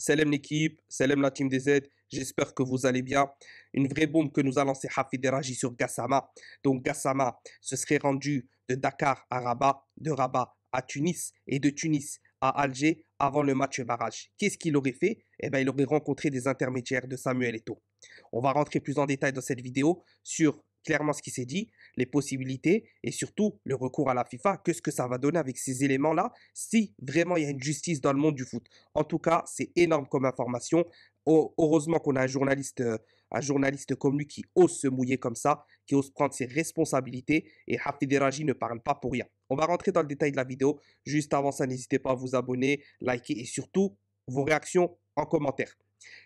Salam l'équipe, salam la team des aides. J'espère que vous allez bien. Une vraie bombe que nous a lancé Hafid Raji sur Gassama. Donc Gassama se serait rendu de Dakar à Rabat, de Rabat à Tunis et de Tunis à Alger avant le match barrage. Qu'est-ce qu'il aurait fait Eh bien, il aurait rencontré des intermédiaires de Samuel Eto'o. On va rentrer plus en détail dans cette vidéo sur clairement ce qui s'est dit, les possibilités et surtout le recours à la FIFA, que ce que ça va donner avec ces éléments-là, si vraiment il y a une justice dans le monde du foot. En tout cas, c'est énorme comme information. Heureusement qu'on a un journaliste, euh, un journaliste comme lui qui ose se mouiller comme ça, qui ose prendre ses responsabilités et Hafid ne parle pas pour rien. On va rentrer dans le détail de la vidéo. Juste avant ça, n'hésitez pas à vous abonner, liker et surtout vos réactions en commentaire.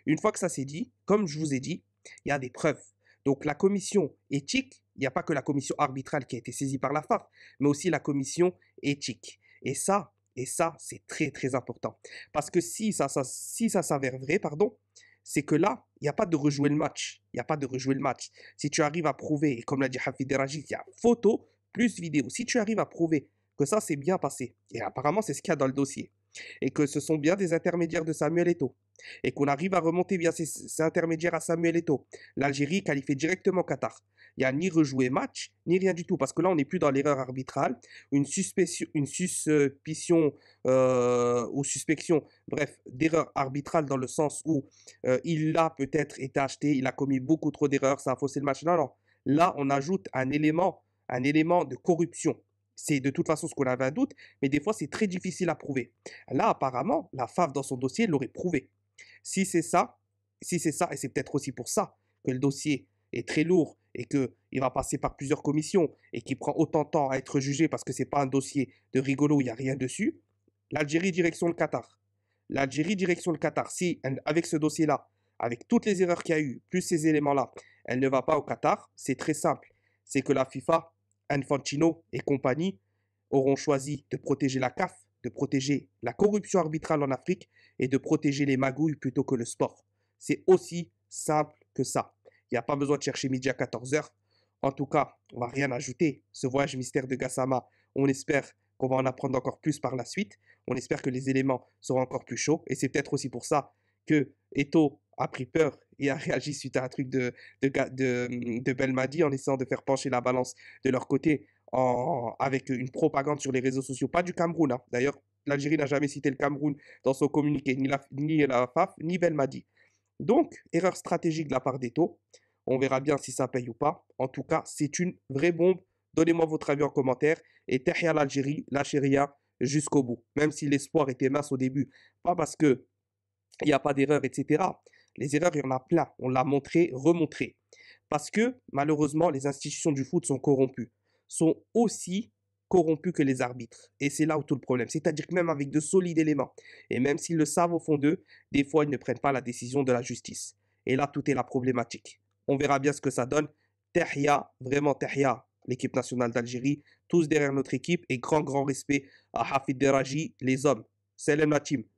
Une fois que ça s'est dit, comme je vous ai dit, il y a des preuves. Donc la commission éthique, il n'y a pas que la commission arbitrale qui a été saisie par la FAF, mais aussi la commission éthique. Et ça, et ça, c'est très très important. Parce que si ça, si ça s'avère vrai, pardon, c'est que là, il n'y a pas de rejouer le match. Il n'y a pas de rejouer le match. Si tu arrives à prouver, et comme l'a dit Hafid Rajit, il y a photo plus vidéo. Si tu arrives à prouver que ça s'est bien passé, et apparemment c'est ce qu'il y a dans le dossier, et que ce sont bien des intermédiaires de Samuel Eto, et qu'on arrive à remonter via ses, intermédiaires à Samuel Eto'o, l'Algérie qualifie directement Qatar. Il n'y a ni rejoué match, ni rien du tout, parce que là, on n'est plus dans l'erreur arbitrale, une, suspicion, une suspicion euh, suspection, bref, d'erreur arbitrale dans le sens où euh, il a peut-être été acheté, il a commis beaucoup trop d'erreurs, ça a faussé le match. Non, non. Là, on ajoute un élément, un élément de corruption. C'est de toute façon ce qu'on avait un doute, mais des fois c'est très difficile à prouver. Là, apparemment, la FAF dans son dossier l'aurait prouvé. Si c'est ça, si c'est ça, et c'est peut-être aussi pour ça que le dossier est très lourd et qu'il va passer par plusieurs commissions et qu'il prend autant de temps à être jugé parce que ce n'est pas un dossier de rigolo, il n'y a rien dessus, l'Algérie direction le Qatar. L'Algérie direction le Qatar, si avec ce dossier-là, avec toutes les erreurs qu'il y a eu, plus ces éléments-là, elle ne va pas au Qatar, c'est très simple. C'est que la FIFA, Infantino et compagnie auront choisi de protéger la CAF de protéger la corruption arbitrale en Afrique et de protéger les magouilles plutôt que le sport. C'est aussi simple que ça. Il n'y a pas besoin de chercher midi à 14h. En tout cas, on va rien ajouter. Ce voyage mystère de Gassama, on espère qu'on va en apprendre encore plus par la suite. On espère que les éléments seront encore plus chauds. Et c'est peut-être aussi pour ça que Eto a pris peur et a réagi suite à un truc de, de, Belmadi en essayant de faire pencher la balance de leur côté avec une propagande sur les réseaux sociaux, pas du Cameroun. Hein. D'ailleurs, l'Algérie n'a jamais cité le Cameroun dans son communiqué, ni la, FAF, ni Belmadi. Donc, erreur stratégique de la part des taux. On verra bien si ça paye ou pas. En tout cas, c'est une vraie bombe. Donnez-moi votre avis en commentaire. Et Tahia l'Algérie, la Chéria, jusqu'au bout. Même si l'espoir était mince au début. Pas parce que il n'y a pas d'erreur, etc. Les erreurs, il y en a plein. On l'a montré, remontré. Parce que, malheureusement, les institutions du foot sont corrompues sont aussi corrompus que les arbitres. Et c'est là où tout le problème. C'est-à-dire que même avec de solides éléments, et même s'ils le savent au fond d'eux, des fois ils ne prennent pas la décision de la justice. Et là, tout est la problématique. On verra bien ce que ça donne. terria vraiment terria, l'équipe nationale d'Algérie, tous derrière notre équipe et grand, grand respect à Hafid Deraji, les hommes. Salam la team.